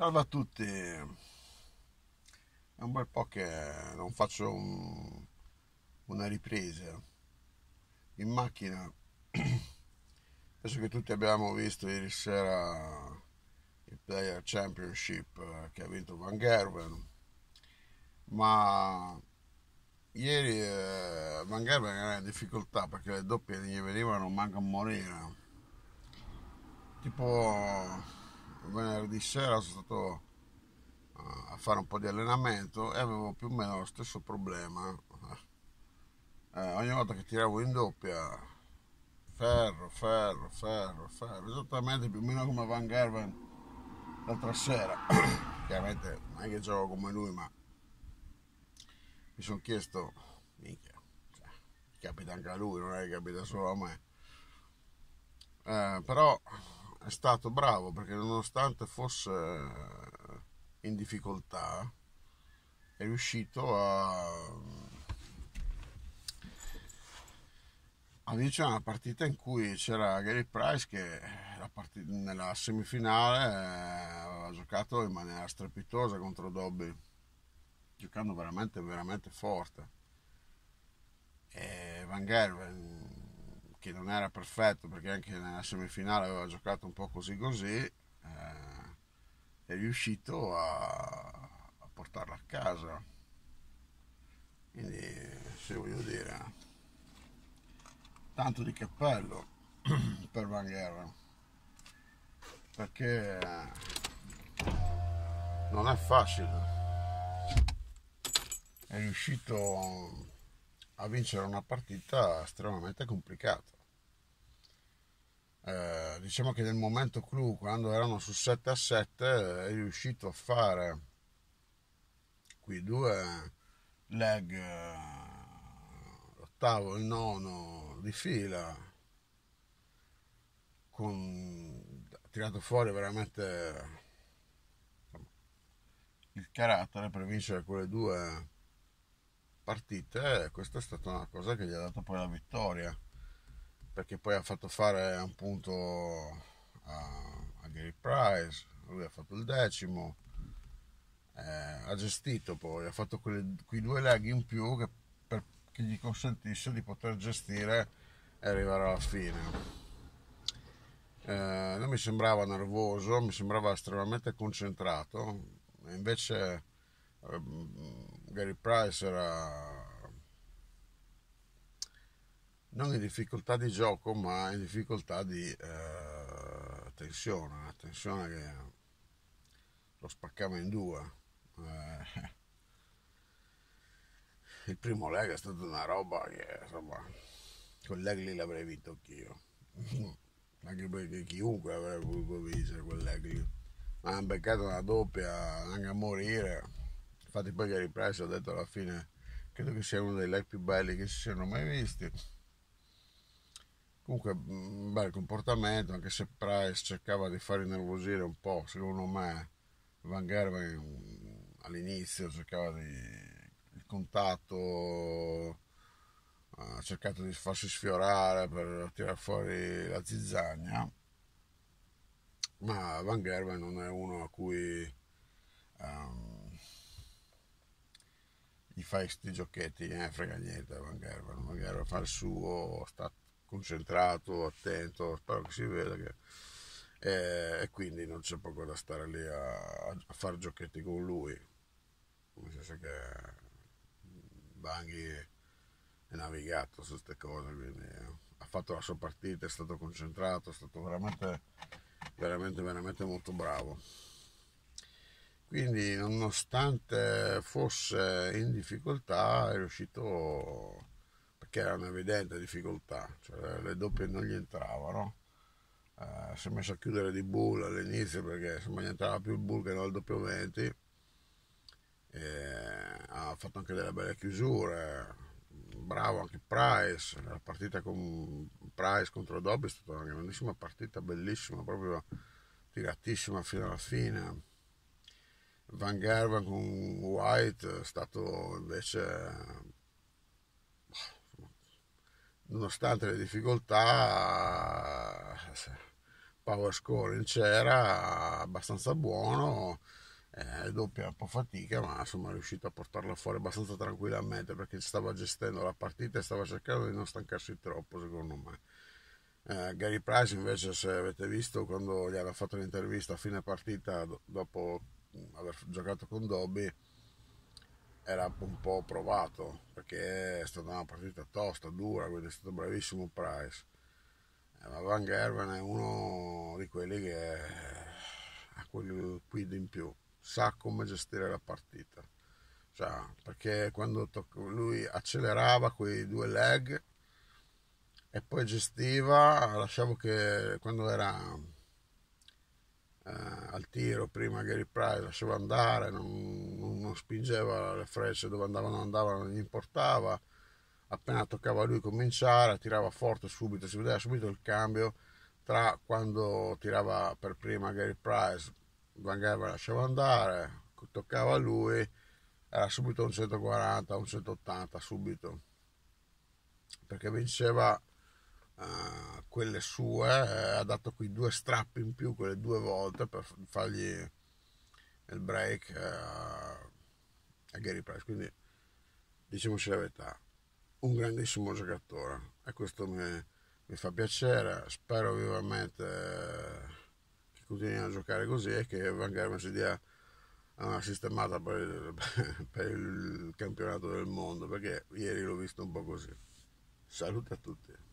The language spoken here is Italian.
Salve a tutti, è un bel po' che non faccio un, una ripresa in macchina. Penso che tutti abbiamo visto ieri sera il Player Championship eh, che ha vinto Van Gerwen, ma ieri eh, Van Gerwen era in difficoltà perché le doppie gli venivano manca a morire. Tipo venerdì sera sono stato a fare un po' di allenamento e avevo più o meno lo stesso problema. Eh, ogni volta che tiravo in doppia, ferro, ferro, ferro, ferro, esattamente più o meno come Van Gerven l'altra sera. Chiaramente non è che gioco come lui, ma mi sono chiesto, minchia, cioè, capita anche a lui, non è che capita solo a me. Eh, però è stato bravo perché nonostante fosse in difficoltà è riuscito a, a vincere una partita in cui c'era Gary Price che partita, nella semifinale aveva eh, giocato in maniera strepitosa contro Dobby giocando veramente veramente forte e Van Gerwen che non era perfetto perché anche nella semifinale aveva giocato un po' così così, eh, è riuscito a, a, portarla a casa. Quindi, se voglio dire, tanto di cappello per Van Gerwen, perché eh, non è facile. È riuscito a vincere una partita estremamente complicata. Eh, diciamo che nel momento clou, quando erano su 7 a 7, è riuscito a fare qui due leg, l'ottavo eh, e il nono di fila, con, tirato fuori veramente il carattere per vincere quelle due partite e eh, questa è stata una cosa che gli ha dato poi la vittoria perché poi ha fatto fare un punto a, a Gary Price lui ha fatto il decimo eh, ha gestito poi ha fatto quelle, quei due leg in più che, per, che gli consentisse di poter gestire e arrivare alla fine eh, non mi sembrava nervoso mi sembrava estremamente concentrato invece ehm, Gary Price era non in difficoltà di gioco ma in difficoltà di eh, tensione, una tensione che lo spaccava in due. Eh, il primo leg è stata una roba che insomma quel leg lì l'avrei vinto anch'io, anche perché chiunque avrebbe potuto vincere quel leg lì, ma hanno beccato una doppia anche a morire infatti poi che ripreso ho detto alla fine credo che sia uno dei leg più belli che si siano mai visti comunque un bel comportamento anche se Price cercava di far innervosire un po' secondo me Van Gerwen mm, all'inizio cercava di il contatto ha cercato di farsi sfiorare per tirare fuori la zizzagna ma Van Gerwen non è uno a cui um, gli fai questi giochetti, eh, frega niente a Van Gerber, Van Gerber fa il suo, sta concentrato, attento, spero che si veda che... Eh, e quindi non c'è poco da stare lì a, a fare giochetti con lui, nel senso che mm, Banghi è navigato su queste cose, quindi eh, ha fatto la sua partita, è stato concentrato, è stato veramente, veramente, veramente molto bravo. Quindi nonostante fosse in difficoltà è riuscito, perché era un'evidente difficoltà, cioè le doppie non gli entravano. Uh, si è messo a chiudere di bull all'inizio perché insomma gli entrava più il bull che non il doppio 20 ha fatto anche delle belle chiusure bravo anche Price la partita con Price contro Dobby è stata una grandissima partita bellissima proprio tiratissima fino alla fine Van Gerwen con White è stato invece nonostante le difficoltà power scoring c'era abbastanza buono eh, doppia un po' fatica ma insomma è riuscito a portarla fuori abbastanza tranquillamente perché stava gestendo la partita e stava cercando di non stancarsi troppo secondo me eh, Gary Price invece se avete visto quando gli aveva fatto l'intervista a fine partita dopo aver giocato con Dobby era un po' provato perché è stata una partita tosta, dura, quindi è stato bravissimo Price. Eh, ma Van Gerwen è uno di quelli che eh, ha quel quid in più, sa come gestire la partita. Cioè, perché quando tocca, lui accelerava quei due leg e poi gestiva, lasciavo che quando era eh, al tiro prima Gary Price lasciava andare, non, non, spingeva le frecce dove andavano, andavano, non gli importava. Appena toccava a lui cominciare, tirava forte subito, si vedeva subito il cambio tra quando tirava per prima Gary Price, Van Gerber lasciava andare, toccava a lui, era subito un 140, un 180, subito, perché vinceva Ah, quelle sue, eh, ha dato quei due strappi in più quelle due volte per fargli il break uh, a Gary Price. Quindi diciamoci la verità, un grandissimo giocatore e questo mi, mi fa piacere, spero vivamente eh, che continuino a giocare così e che Van Gerwen si dia una sistemata per il, per il campionato del mondo perché ieri l'ho visto un po' così. Saluto a tutti.